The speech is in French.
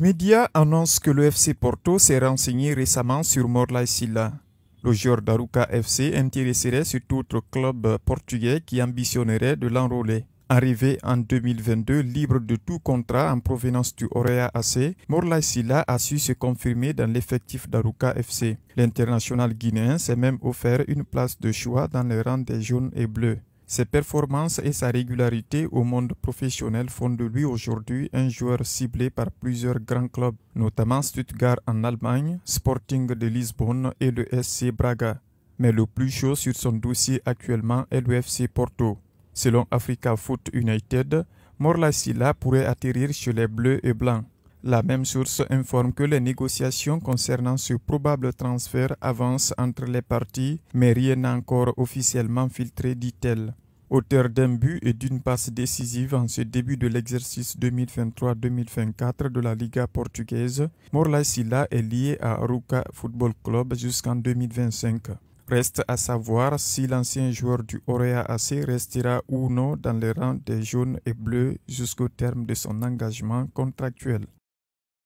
médias annonce que le FC Porto s'est renseigné récemment sur Morlai Silla. Le joueur d'Aruka FC intéresserait surtout autre club portugais qui ambitionnerait de l'enrôler. Arrivé en 2022 libre de tout contrat en provenance du Orea AC, Morla Silla a su se confirmer dans l'effectif d'Aruka FC. L'international guinéen s'est même offert une place de choix dans le rang des jaunes et bleus. Ses performances et sa régularité au monde professionnel font de lui aujourd'hui un joueur ciblé par plusieurs grands clubs, notamment Stuttgart en Allemagne, Sporting de Lisbonne et le SC Braga. Mais le plus chaud sur son dossier actuellement est le Porto. Selon Africa Foot United, Morla Silla pourrait atterrir chez les Bleus et Blancs. La même source informe que les négociations concernant ce probable transfert avancent entre les parties, mais rien n'a encore officiellement filtré, dit-elle. Auteur d'un but et d'une passe décisive en ce début de l'exercice 2023-2024 de la Liga portugaise, Morla Silla est lié à Aruca Football Club jusqu'en 2025. Reste à savoir si l'ancien joueur du Orea AC restera ou non dans les rangs des jaunes et bleus jusqu'au terme de son engagement contractuel.